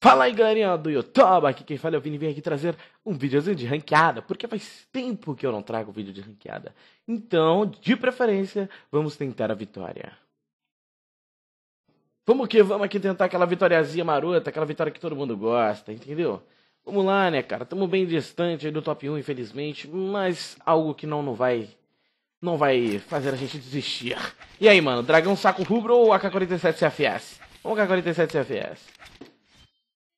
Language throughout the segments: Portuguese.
Fala aí galerinha do YouTube, aqui quem fala é o Vini, vim aqui trazer um videozinho de ranqueada, porque faz tempo que eu não trago vídeo de ranqueada. Então, de preferência, vamos tentar a vitória. Vamos que vamos aqui tentar aquela vitóriazinha marota, aquela vitória que todo mundo gosta, entendeu? Vamos lá, né, cara? Tamo bem distante do top 1, infelizmente, mas algo que não, não vai não vai fazer a gente desistir. E aí, mano, dragão saco rubro ou AK-47 CFS? Vamos AK-47 CFS.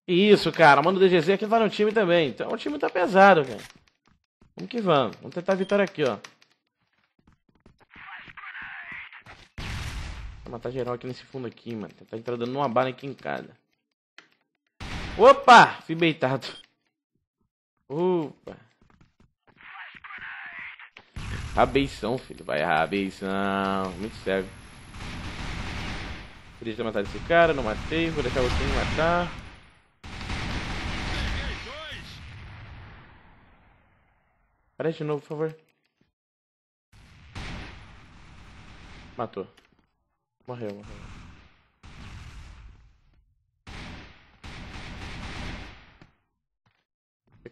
Isso, cara. Mano, o DGZ aqui vai no time também. Então o time tá pesado, cara. Vamos que vamos. Vamos tentar a vitória aqui, ó. Vou matar geral aqui nesse fundo aqui, mano. Tentar entrar dando uma bala aqui em cada. Opa! Fui beitado. Opa. Rabeição, filho. Vai, rabeição. Muito cego. Podia ter matado esse cara, não matei. Vou deixar você me matar. Aparece de novo, por favor. Matou. Morreu, morreu.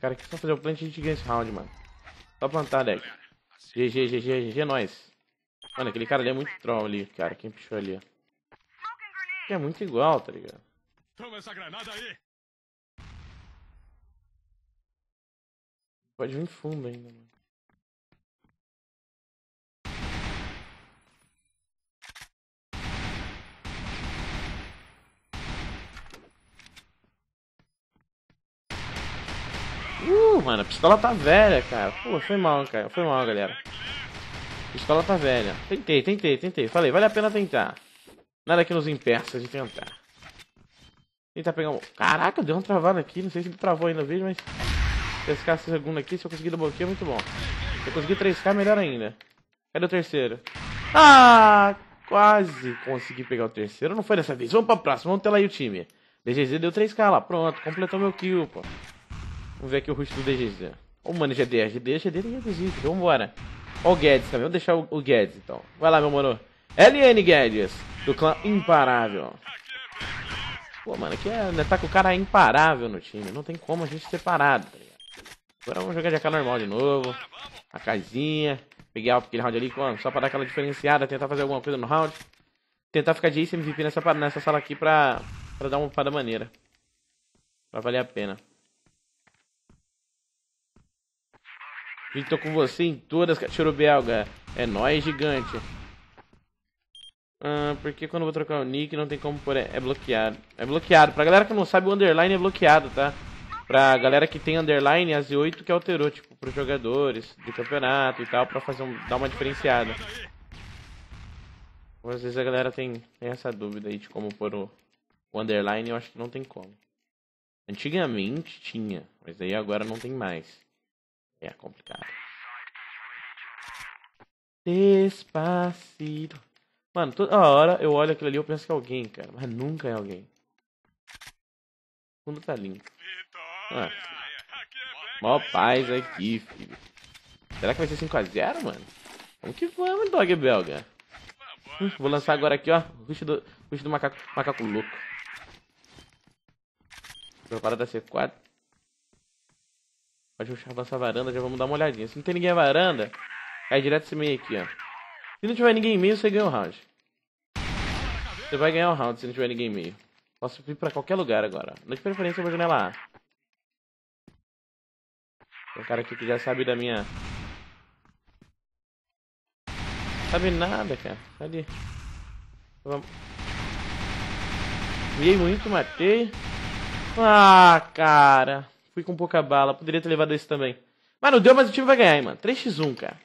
Cara, aqui é só fazer o plant e a gente ganha esse round, mano. Só plantar, deck. GG, GG, GG, é nós. Mano, aquele cara ali é muito troll ali, cara. Quem pichou ali, ó. É muito igual, tá ligado? Toma essa granada aí! Pode vir fundo ainda, mano. Uh, mano, a pistola tá velha, cara. Pô, foi mal, cara. Foi mal, galera. A pistola tá velha. Tentei, tentei, tentei. Falei, vale a pena tentar. Nada que nos impeça de tentar. Tentar pegar um... Caraca, deu um travado aqui. Não sei se travou ainda o mas... 3K segundo aqui. Se eu conseguir double kill, é muito bom. Se eu conseguir 3K, melhor ainda. Cadê o terceiro? Ah, quase consegui pegar o terceiro. Não foi dessa vez. Vamos pra próxima. Vamos ter lá o time. DGZ deu 3K lá. Pronto, completou meu kill, pô. Vamos ver aqui o rush do DGZ. Ô, oh, mano, GD, GD, GD, é GD, GD. Vambora. Ó o Guedes também. Vamos deixar o, o Guedes, então. Vai lá, meu mano. LN Guedes, do clã Imparável. Pô, mano, aqui é, né, tá com o cara imparável no time. Não tem como a gente ser parado, tá Agora vamos jogar de AK normal de novo. A casinha. Peguei alto aquele round ali, só pra dar aquela diferenciada, tentar fazer alguma coisa no round. Tentar ficar de ACMVP nessa, nessa sala aqui pra, pra dar uma upada maneira. Pra valer a pena. Vitor tô com você em todas, Cachorro Belga. É nóis, gigante. Ah, porque quando eu vou trocar o nick não tem como pôr... É, é bloqueado. É bloqueado. Pra galera que não sabe, o underline é bloqueado, tá? pra galera que tem underline, a Z8 que alterou, tipo, pros jogadores do campeonato e tal, pra fazer um, dar uma diferenciada. Às vezes a galera tem, tem essa dúvida aí de como pôr o, o underline, eu acho que não tem como. Antigamente tinha, mas aí agora não tem mais. É complicado. Despacito. Mano, toda hora eu olho aquilo ali e eu penso que é alguém, cara. Mas nunca é alguém. O mundo tá limpo. Ah, mano. Mó paz aqui, filho. Será que vai ser 5x0, mano? Vamos que vamos, dog belga. vou lançar agora aqui, ó. Rush do, rush do macaco, macaco louco. Prepara da C4. Pode rushar a varanda, já vamos dar uma olhadinha. Se não tem ninguém na varanda, cai direto esse meio aqui, ó. Se não tiver ninguém meio, você ganha o round. Você vai ganhar o round se não tiver ninguém meio. Posso vir pra qualquer lugar agora. Na de preferência, vou janela A. Tem um cara aqui que já sabe da minha... Sabe nada, cara. Cadê? Vamos... Viei muito, matei. Ah, cara. Fui com pouca bala. Poderia ter levado esse também. Mas não deu, mas o time vai ganhar, hein, mano. 3x1, cara.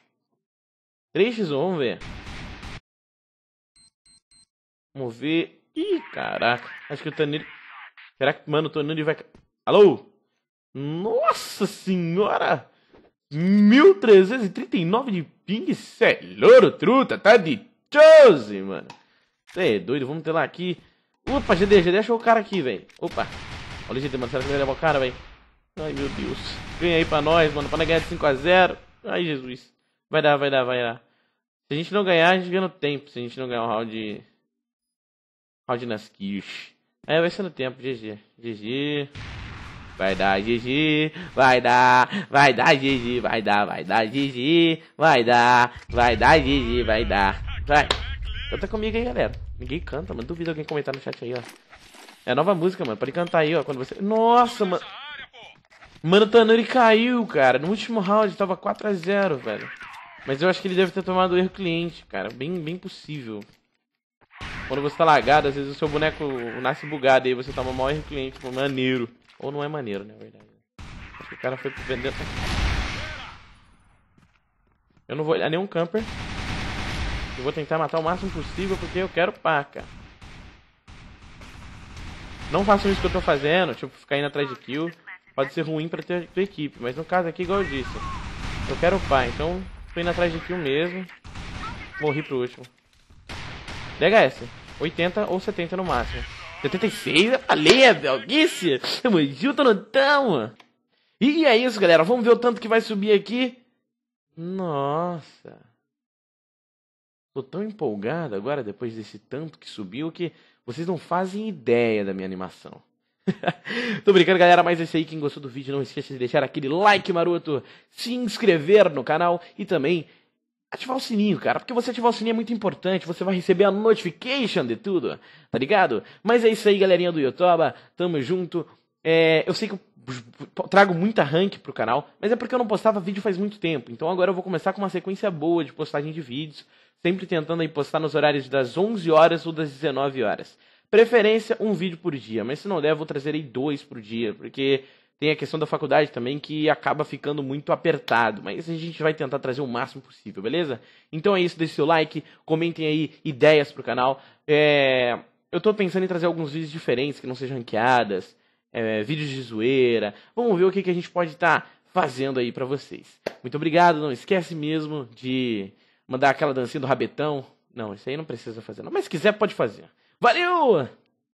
3x1, vamos ver. Vamos ver. Ih, caraca. Acho que o Tanuri... Será que, mano, o Tanuri vai... Alô? Nossa senhora! 1339 de ping, cê é louro, truta, tá de chose, mano. Cê é doido, vamos ter lá aqui. Opa, GD, GD, achou o cara aqui, velho. Opa, olha o GD, mano, será que vai levar o cara, velho? Ai, meu Deus. Ganha aí pra nós, mano, pra ganhar de 5x0. Ai, Jesus. Vai dar, vai dar, vai dar. Se a gente não ganhar, a gente ganha no tempo. Se a gente não ganhar o um round... Round nas kills. Aí é, vai ser no tempo, GG. GG. Vai dar GG, vai dar, vai dar GG, vai dar, vai dar GG, vai dar, vai dar GG, vai dar. Vai. Canta comigo aí, galera. Ninguém canta, mano. Duvido alguém comentar no chat aí, ó. É nova música, mano. Pode cantar aí, ó. Quando você. Nossa, mano. Mano, o Tanuri caiu, cara. No último round tava 4x0, velho. Mas eu acho que ele deve ter tomado erro cliente, cara. Bem, bem possível. Quando você tá lagado, às vezes o seu boneco nasce bugado e aí você toma maior erro cliente. Pô, maneiro. Ou não é maneiro, né, na verdade. Acho que o cara foi vendendo. Eu não vou olhar nenhum camper. Eu vou tentar matar o máximo possível porque eu quero paca. Não façam isso que eu tô fazendo, tipo, ficar indo atrás de kill. Pode ser ruim pra ter tua equipe, mas no caso aqui, igual eu disse, eu quero pá, então tô indo atrás de kill mesmo. Morri pro último. DHS, 80 ou 70 no máximo. 76, eu falei, Belguice. Tamo junto, não tamo. E é isso, galera. Vamos ver o tanto que vai subir aqui. Nossa. Tô tão empolgado agora, depois desse tanto que subiu, que vocês não fazem ideia da minha animação. Tô brincando, galera, mas é isso aí. Quem gostou do vídeo, não esqueça de deixar aquele like maroto, se inscrever no canal e também ativar o sininho, cara, porque você ativar o sininho é muito importante, você vai receber a notification de tudo, tá ligado? Mas é isso aí, galerinha do Yotoba, tamo junto. É, eu sei que eu trago muita rank pro canal, mas é porque eu não postava vídeo faz muito tempo, então agora eu vou começar com uma sequência boa de postagem de vídeos, sempre tentando aí postar nos horários das 11 horas ou das 19 horas. Preferência, um vídeo por dia, mas se não der, eu vou trazer aí dois por dia, porque tem a questão da faculdade também que acaba ficando muito apertado, mas a gente vai tentar trazer o máximo possível, beleza? Então é isso, deixe seu like, comentem aí ideias pro canal. É... Eu tô pensando em trazer alguns vídeos diferentes que não sejam ranqueadas, é... vídeos de zoeira. Vamos ver o que, que a gente pode estar tá fazendo aí para vocês. Muito obrigado, não esquece mesmo de mandar aquela dancinha do rabetão. Não, isso aí não precisa fazer, não. mas se quiser pode fazer. Valeu!